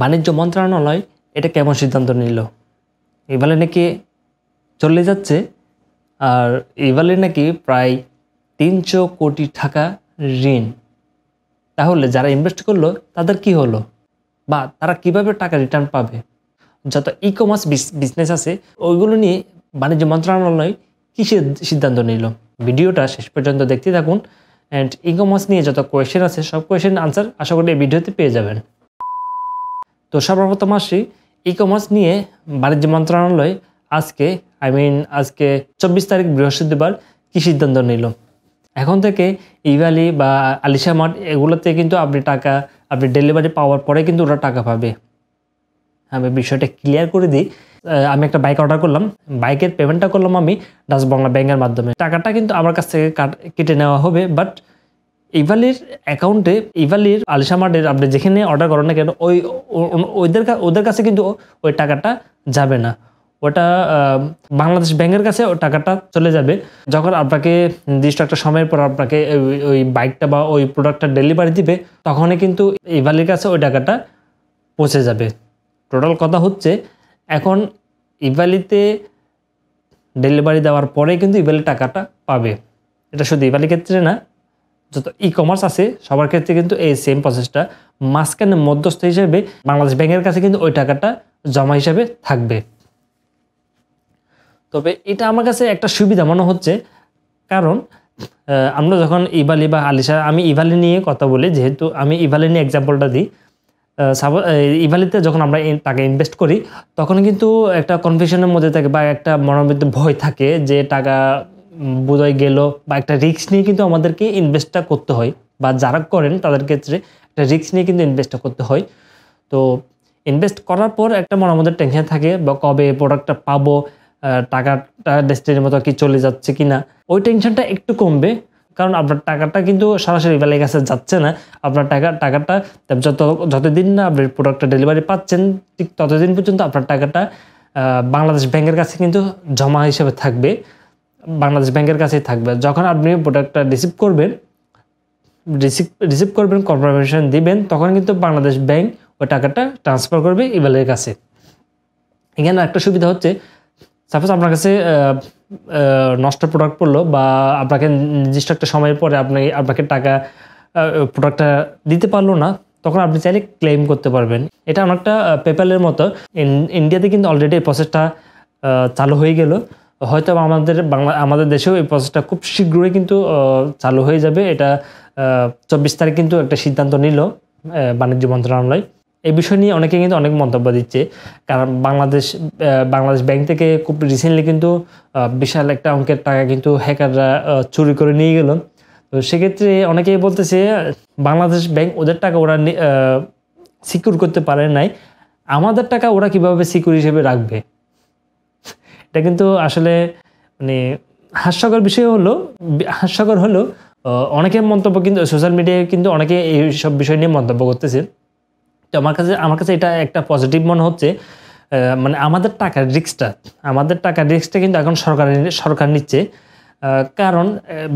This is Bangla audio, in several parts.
বাণিজ্য মন্ত্রণালয় এটা কেমন সিদ্ধান্ত নিল এবারে নাকি চলে যাচ্ছে আর এবারে নাকি প্রায় তিনশো কোটি টাকা ঋণ তাহলে যারা ইনভেস্ট করলো তাদের কি হলো বা তারা কিভাবে টাকা রিটার্ন পাবে যত ই কমার্স বিজনেস আছে ওইগুলো নিয়ে বাণিজ্য মন্ত্রণালয় কী সিদ্ধান্ত নিল ভিডিওটা শেষ পর্যন্ত দেখতে থাকুন অ্যান্ড ই কমার্স নিয়ে যত কোয়েশ্চেন আছে সব কোয়েশ্চেন আনসার আশা করি এই ভিডিওতে পেয়ে যাবেন তো সর্বপ্রথম আসি ই কমার্স নিয়ে বাণিজ্য মন্ত্রণালয় আজকে আই মিন আজকে চব্বিশ তারিখ বৃহস্পতিবার কী সিদ্ধান্ত নিল এখন থেকে ইভ্যালি বা আলিশা মাঠ এগুলোতে কিন্তু আপনি টাকা আপনি ডেলিভারি পাওয়ার পরে কিন্তু ওরা টাকা পাবে আমি বিষয়টা ক্লিয়ার করে দিই আমি একটা বাইক অর্ডার করলাম বাইকের পেমেন্টটা করলাম আমি ডাস্ট বাংলা ব্যাঙ্কের মাধ্যমে টাকাটা কিন্তু আমার কাছ থেকে কেটে নেওয়া হবে বাট ইভালির অ্যাকাউন্টে ইভালির আলিশামার্টের আপনি যেখানে অর্ডার করেন না কেন ওই ওদের ওদের কাছে কিন্তু ওই টাকাটা যাবে না ওটা বাংলাদেশ ব্যাংকের কাছে ওই টাকাটা চলে যাবে যখন আপনাকে নির্দিষ্ট একটা সময়ের পর আপনাকে ওই বাইকটা বা ওই প্রোডাক্টটা ডেলিভারি দিবে তখনই কিন্তু ইভালির কাছে ওই টাকাটা পৌঁছে যাবে টোটাল কথা হচ্ছে এখন ইভালিতে ডেলিভারি দেওয়ার পরে কিন্তু ইভালি টাকাটা পাবে এটা শুধু ইভালির ক্ষেত্রে না যত ই কমার্স আছে সবার ক্ষেত্রে কিন্তু এই সেম প্রসেসটা মাঝখানে মধ্যস্থ হিসেবে বাংলাদেশ ব্যাংকের কাছে কিন্তু ওই টাকাটা জমা হিসাবে থাকবে তবে এটা আমার কাছে একটা সুবিধা মনে হচ্ছে কারণ আমরা যখন ইভালি বা আলিশা আমি ইভালি নিয়ে কথা বলি যেহেতু আমি ইভালি নিয়ে এক্সাম্পলটা দিই ইভালিতে যখন আমরা টাকা ইনভেস্ট করি তখন কিন্তু একটা কনফিউশনের মধ্যে থাকে বা একটা মনোবিত ভয় থাকে যে টাকা বোঝাই গেল বা একটা রিক্স নিয়ে কিন্তু আমাদেরকে ইনভেস্টটা করতে হয় বা যারা করেন তাদের ক্ষেত্রে একটা রিক্স নিয়ে কিন্তু ইনভেস্টটা করতে হয় তো ইনভেস্ট করার পর একটা মনে আমাদের টেনশন থাকে বা কবে প্রোডাক্টটা পাবো টাকাটা ডেস্টিনির মতো কি চলে যাচ্ছে কি না ওই টেনশনটা একটু কমবে কারণ আপনার টাকাটা কিন্তু সরাসরি বেলায় কাছে যাচ্ছে না আপনার টাকা টাকাটা যত যতদিন না আপনি প্রোডাক্টটা ডেলিভারি পাচ্ছেন ঠিক ততদিন পর্যন্ত আপনার টাকাটা বাংলাদেশ ব্যাংকের কাছে কিন্তু জমা হিসেবে থাকবে বাংলাদেশ ব্যাংকের কাছেই থাকবে যখন আপনি প্রোডাক্টটা রিসিভ করবেন রিসিভ রিসিভ করবেন কনফার্মেশন দিবেন তখন কিন্তু বাংলাদেশ ব্যাংক ওই টাকাটা ট্রান্সফার করবে ইভেলের কাছে এখানে একটা সুবিধা হচ্ছে সাপোজ আপনার কাছে নষ্ট প্রোডাক্ট পড়লো বা আপনাকে নির্দিষ্ট একটা সময়ের পরে আপনি আপনাকে টাকা প্রোডাক্টটা দিতে পারলো না তখন আপনি চাইলে ক্লেম করতে পারবেন এটা অনেকটা পেপ্যালের মতো ইন্ডিয়াতে কিন্তু অলরেডি এই প্রসেসটা চালু হয়ে গেল হয়তো আমাদের বাংলা আমাদের দেশেও এই প্রসেসটা খুব শীঘ্রই কিন্তু চালু হয়ে যাবে এটা চব্বিশ তারিখ কিন্তু একটা সিদ্ধান্ত নিল বাণিজ্য মন্ত্রণালয় এই বিষয় নিয়ে অনেকে কিন্তু অনেক মন্তব্য দিচ্ছে কারণ বাংলাদেশ বাংলাদেশ ব্যাংক থেকে খুব রিসেন্টলি কিন্তু বিশাল একটা অঙ্কের টাকা কিন্তু হ্যাকাররা চুরি করে নিয়ে গেল তো সেক্ষেত্রে অনেকেই বলতেছে বাংলাদেশ ব্যাংক ওদের টাকা ওরা সিকিউর করতে পারে নাই আমাদের টাকা ওরা কিভাবে সিকিউর হিসেবে রাখবে এটা কিন্তু আসলে মানে হাস্যকর বিষয় হলো হাস্যকর হলো অনেকের মন্তব্য কিন্তু সোশ্যাল মিডিয়ায় কিন্তু অনেকে এই সব বিষয় নিয়ে মন্তব্য করতেছে তো আমার কাছে আমার কাছে এটা একটা পজিটিভ মনে হচ্ছে মানে আমাদের টাকার রিক্সটা আমাদের টাকার রিক্সটা কিন্তু এখন সরকার সরকার নিচ্ছে কারণ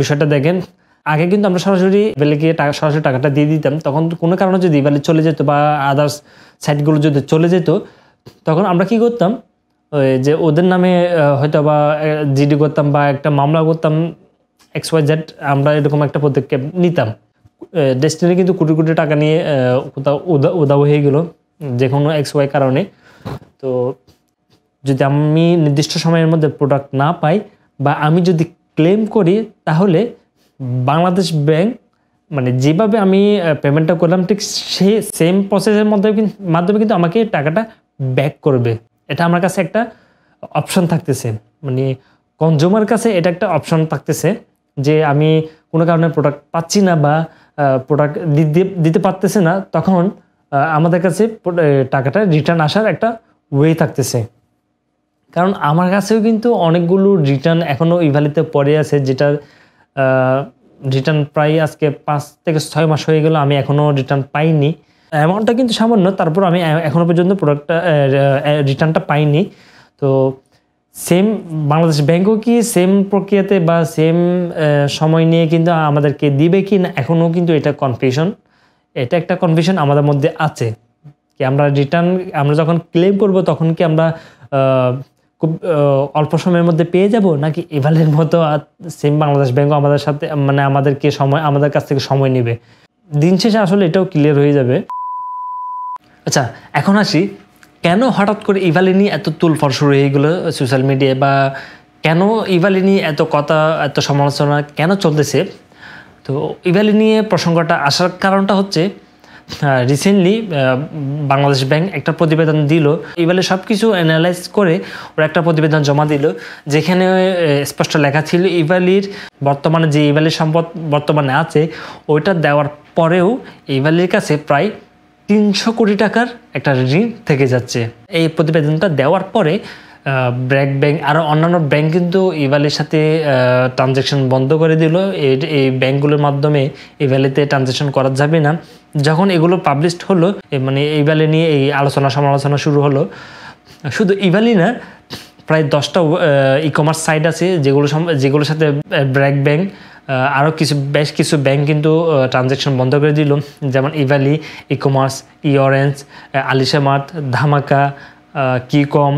বিষয়টা দেখেন আগে কিন্তু আমরা সরাসরি বেলে গিয়ে টাকা সরাসরি টাকাটা দিয়ে দিতাম তখন কোনো কারণে যদি বেলে চলে যেত বা আদার্স সাইটগুলো যদি চলে যেত তখন আমরা কি করতাম ওই যে ওদের নামে হয়তো বা জিডি করতাম বা একটা মামলা করতাম এক্স ওয়াই জেড আমরা এরকম একটা পদক্ষেপ নিতাম ডেস্টিনি কিন্তু কোটি কোটি টাকা নিয়ে কোথাও উদা উদাও হয়ে গেলো যে কোনো এক্স ওয়াই কারণে তো যদি আমি নির্দিষ্ট সময়ের মধ্যে প্রোডাক্ট না পাই বা আমি যদি ক্লেম করি তাহলে বাংলাদেশ ব্যাংক মানে যেভাবে আমি পেমেন্টটা করলাম ঠিক সেই সেম প্রসেসের মধ্যে মাধ্যমে কিন্তু আমাকে টাকাটা ব্যাক করবে এটা আমার কাছে একটা অপশান থাকতেছে মানে কনজুমার কাছে এটা একটা অপশান থাকতেছে যে আমি কোনো কারণে প্রোডাক্ট পাচ্ছি না বা প্রোডাক্ট দিতে পারতেছে না তখন আমাদের কাছে টাকাটা রিটার্ন আসার একটা ওয়ে থাকতেছে কারণ আমার কাছেও কিন্তু অনেকগুলো রিটার্ন এখনও ইভ্যালিতে পড়ে আছে যেটা রিটার্ন প্রায় আজকে পাঁচ থেকে ছয় মাস হয়ে গেল আমি এখনও রিটার্ন পাইনি অ্যামাউন্টটা কিন্তু সামান্য তারপর আমি এখনও পর্যন্ত প্রোডাক্টটা রিটার্নটা পাইনি তো সেম বাংলাদেশ ব্যাংকও কি সেম প্রক্রিয়াতে বা সেম সময় নিয়ে কিন্তু আমাদেরকে দিবে কি না এখনও কিন্তু এটা কনফিউশন এটা একটা কনফিউশন আমাদের মধ্যে আছে কি আমরা রিটার্ন আমরা যখন ক্লেম করব তখন কি আমরা খুব অল্প সময়ের মধ্যে পেয়ে যাব নাকি এভালের মতো সেম বাংলাদেশ ব্যাংকও আমাদের সাথে মানে আমাদেরকে সময় আমাদের কাছ থেকে সময় নেবে দিন শেষে আসলে এটাও ক্লিয়ার হয়ে যাবে আচ্ছা এখন আসি কেন হঠাৎ করে ইভালিনি এত তুলফর শুরু হয়ে গেলো সোশ্যাল মিডিয়ায় বা কেন ইভালিনি এত কথা এত সমালোচনা কেন চলতেছে তো ইভালি নিয়ে প্রসঙ্গটা আসার কারণটা হচ্ছে রিসেন্টলি বাংলাদেশ ব্যাংক একটা প্রতিবেদন দিল ইভালি সব কিছু অ্যানালাইজ করে ওরা একটা প্রতিবেদন জমা দিল যেখানে স্পষ্ট লেখা ছিল ইভালির বর্তমানে যে ইভালির সম্পদ বর্তমানে আছে ওইটা দেওয়ার পরেও ইভালির কাছে প্রায় তিনশো কোটি টাকার একটা ঋণ থেকে যাচ্ছে এই প্রতিবেদনটা দেওয়ার পরে ব্র্যাক ব্যাংক আরও অন্যান্য ব্যাংক কিন্তু ইভ্যালির সাথে ট্রানজ্যাকশন বন্ধ করে দিল এই ব্যাংকগুলোর মাধ্যমে ইভ্যালিতে ট্রানজ্যাকশন করা যাবে না যখন এগুলো পাবলিশড হলো মানে ইভ্যালি নিয়ে এই আলোচনা সমালোচনা শুরু হলো শুধু ইভ্যালি না প্রায় দশটা ই কমার্স সাইট আছে যেগুলো যেগুলোর সাথে ব্র্যাক ব্যাংক আরও কিছু বেশ কিছু ব্যাংক কিন্তু ট্রানজ্যাকশন বন্ধ করে দিল যেমন Evaly e commerce Eorange Alishamart Dhamaka Qcoom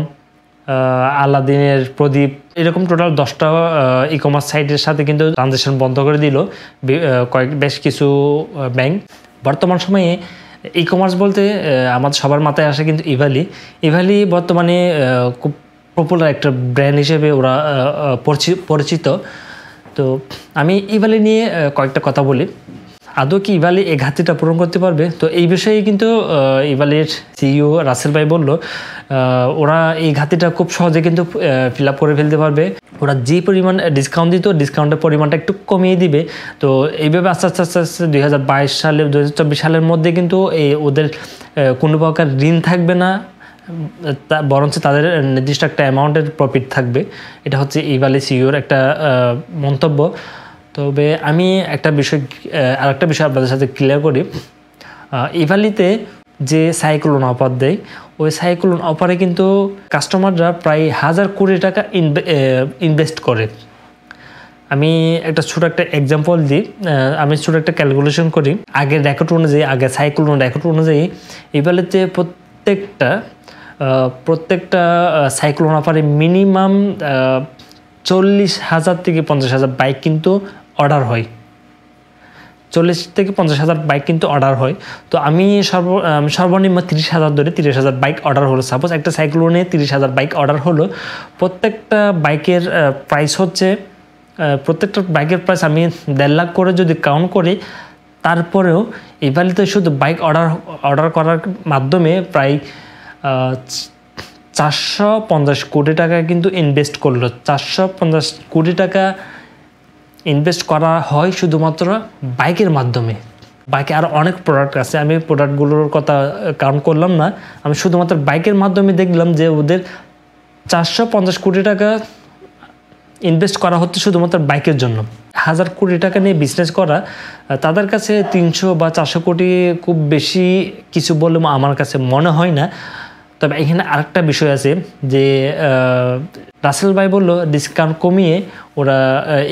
আলাদিনের প্রদীপ এরকম টোটাল দশটা ই কমার্স সাইটের সাথে কিন্তু ট্রানজ্যাকশন বন্ধ করে দিল কয়েক বেশ কিছু ব্যাংক বর্তমান সময়ে ই কমার্স বলতে আমাদের সবার মাথায় আসে কিন্তু ইভ্যালি ইভ্যালি বর্তমানে খুব পপুলার একটা ব্র্যান্ড হিসেবে ওরা পরিচিত তো আমি ইভালি নিয়ে কয়েকটা কথা বলি আদৌ কি ইভালি এই ঘাটতিটা পূরণ করতে পারবে তো এই বিষয়ে কিন্তু ইভালির সিইও e রাসেল ভাই বলল ওরা এই ঘাটতিটা খুব সহজে কিন্তু ফিল আপ করে ফেলতে পারবে ওরা যে পরিমাণ ডিসকাউন্ট দিত ডিসকাউন্টের পরিমাণটা একটু কমিয়ে দিবে তো এইভাবে আস্তে আস্তে আস্তে আস্তে দুই সালে দু সালের মধ্যে কিন্তু এই ওদের কোনো প্রকার ঋণ থাকবে না তা বরঞ্চ তাদের নির্দিষ্ট একটা অ্যামাউন্টের প্রফিট থাকবে এটা হচ্ছে ইভালি সিওর e একটা মন্তব্য তবে আমি একটা বিষয় আর একটা বিষয় আপনাদের সাথে ক্লিয়ার করি ইভালিতে যে সাইক্লোন অফার দেয় ওই সাইক্লোন অফারে কিন্তু কাস্টমাররা প্রায় হাজার কোটি টাকা ইনভেস্ট করে আমি একটা ছোটো একটা এক্সাম্পল দিই আমি ছোটো একটা ক্যালকুলেশন করি আগে রেকর্ড অনুযায়ী আগে সাইক্লোন রেকর্ড অনুযায়ী এবারেতে প্রত্যেকটা প্রত্যেকটা সাইক্লোন অফারে মিনিমাম চল্লিশ হাজার থেকে পঞ্চাশ হাজার বাইক কিন্তু অর্ডার হয় চল্লিশ থেকে পঞ্চাশ হাজার বাইক কিন্তু অর্ডার হয় তো আমি সর্ব সর্বনিম্ন তিরিশ হাজার ধরে তিরিশ হাজার বাইক অর্ডার হলো সাপোজ একটা সাইক্লোনে তিরিশ হাজার বাইক অর্ডার হলো প্রত্যেকটা বাইকের প্রাইস হচ্ছে প্রত্যেকটা বাইকের প্রাইস আমি দেড় লাখ করে যদি কাউন্ট করি তারপরেও এবারে তো শুধু বাইক অর্ডার অর্ডার করার মাধ্যমে প্রায় চারশো পঞ্চাশ কোটি টাকা কিন্তু ইনভেস্ট করলো চারশো পঞ্চাশ কোটি টাকা ইনভেস্ট করা হয় শুধুমাত্র বাইকের মাধ্যমে বাইকে আরও অনেক প্রোডাক্ট আছে আমি প্রোডাক্টগুলোর কথা কাউন্ট করলাম না আমি শুধুমাত্র বাইকের মাধ্যমে দেখলাম যে ওদের চারশো পঞ্চাশ কোটি টাকা ইনভেস্ট করা হচ্ছে শুধুমাত্র বাইকের জন্য হাজার কোটি টাকা নিয়ে বিজনেস করা তাদের কাছে তিনশো বা চারশো কোটি খুব বেশি কিছু বলে আমার কাছে মনে হয় না তবে এখানে আরেকটা বিষয় আছে যে রাসেল ভাই বললো ডিসকাউন্ট কমিয়ে ওরা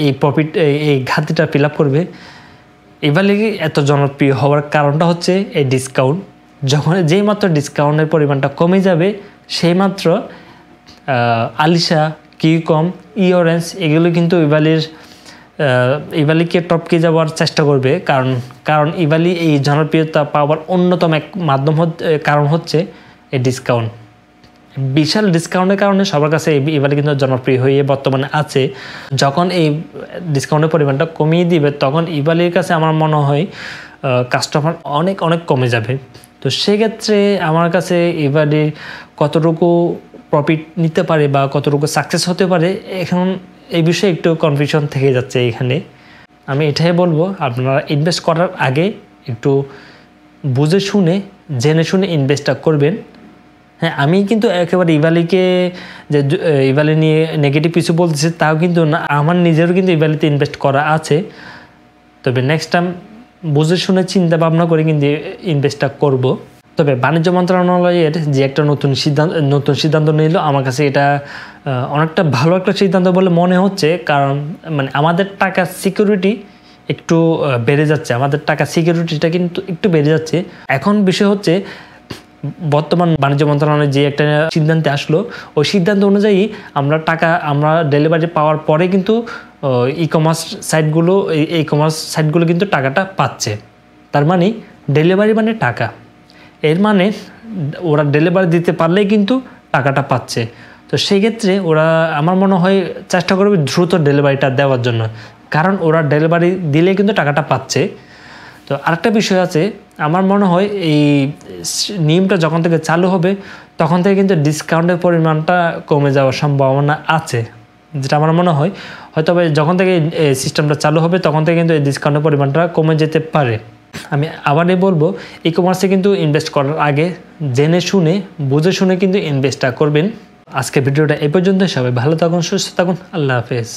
এই প্রফিট এই ঘাতিটা ফিল আপ করবে এবার লেগে এত জনপ্রিয় হওয়ার কারণটা হচ্ছে এই ডিসকাউন্ট যখন যেই মাত্র ডিসকাউন্টের পরিমাণটা কমে যাবে সেই মাত্র আলিশা কিউকম ই অরেঞ্জ এগুলো কিন্তু ইভালির ইভালিকে টপকে যাওয়ার চেষ্টা করবে কারণ কারণ ইভালি এই জনপ্রিয়তা পাওয়ার অন্যতম এক মাধ্যম কারণ হচ্ছে এই ডিসকাউন্ট বিশাল ডিসকাউন্টের কারণে সবার কাছে এবারে কিন্তু জনপ্রিয় হয়ে বর্তমানে আছে যখন এই ডিসকাউন্টের পরিমাণটা কমিয়ে দিবে তখন ইবালির কাছে আমার মনে হয় কাস্টমার অনেক অনেক কমে যাবে তো সেক্ষেত্রে আমার কাছে এবারের কতটুকু প্রফিট নিতে পারে বা কতটুকু সাকসেস হতে পারে এখন এই বিষয়ে একটু কনফিউশন থেকে যাচ্ছে এখানে আমি এটাই বলবো আপনারা ইনভেস্ট করার আগে একটু বুঝে শুনে জেনে শুনে ইনভেস্টটা করবেন হ্যাঁ আমি কিন্তু একেবারে ইভালিকে যে ইভালি নিয়ে নেগেটিভ কিছু বলতেছি তাও কিন্তু না আমার নিজেরও কিন্তু ইভালিতে ইনভেস্ট করা আছে তবে নেক্সট টাইম বুঝে শুনে চিন্তা ভাবনা করে কিন্তু ইনভেস্টটা করব তবে বাণিজ্য মন্ত্রণালয়ের যে একটা নতুন সিদ্ধান্ত নতুন সিদ্ধান্ত নিল আমার কাছে এটা অনেকটা ভালো একটা সিদ্ধান্ত বলে মনে হচ্ছে কারণ মানে আমাদের টাকা সিকিউরিটি একটু বেড়ে যাচ্ছে আমাদের টাকা সিকিউরিটিটা কিন্তু একটু বেড়ে যাচ্ছে এখন বিষয় হচ্ছে বর্তমান বাণিজ্য মন্ত্রণালয় যে একটা সিদ্ধান্তে আসলো ওই সিদ্ধান্ত অনুযায়ী আমরা টাকা আমরা ডেলিভারি পাওয়ার পরে কিন্তু ই কমার্স সাইটগুলো এই কমার্স সাইটগুলো কিন্তু টাকাটা পাচ্ছে তার মানে ডেলিভারি মানে টাকা এর মানে ওরা ডেলিভারি দিতে পারলেই কিন্তু টাকাটা পাচ্ছে তো সেই ক্ষেত্রে ওরা আমার মনে হয় চেষ্টা করবে দ্রুত ডেলিভারিটা দেওয়ার জন্য কারণ ওরা ডেলিভারি দিলে কিন্তু টাকাটা পাচ্ছে তো আরেকটা বিষয় আছে আমার মনে হয় এই নিয়মটা যখন থেকে চালু হবে তখন থেকে কিন্তু ডিসকাউন্টের পরিমাণটা কমে যাওয়ার সম্ভাবনা আছে যেটা আমার মনে হয় হয়তো যখন থেকে এই সিস্টেমটা চালু হবে তখন থেকে কিন্তু এই ডিসকাউন্টের পরিমাণটা কমে যেতে পারে আমি আবারই বলবো ই কমার্সে কিন্তু ইনভেস্ট করার আগে জেনে শুনে বুঝে শুনে কিন্তু ইনভেস্টটা করবেন আজকে ভিডিওটা এ পর্যন্ত সবাই ভালো থাকুন সুস্থ থাকুন আল্লাহ হাফেজ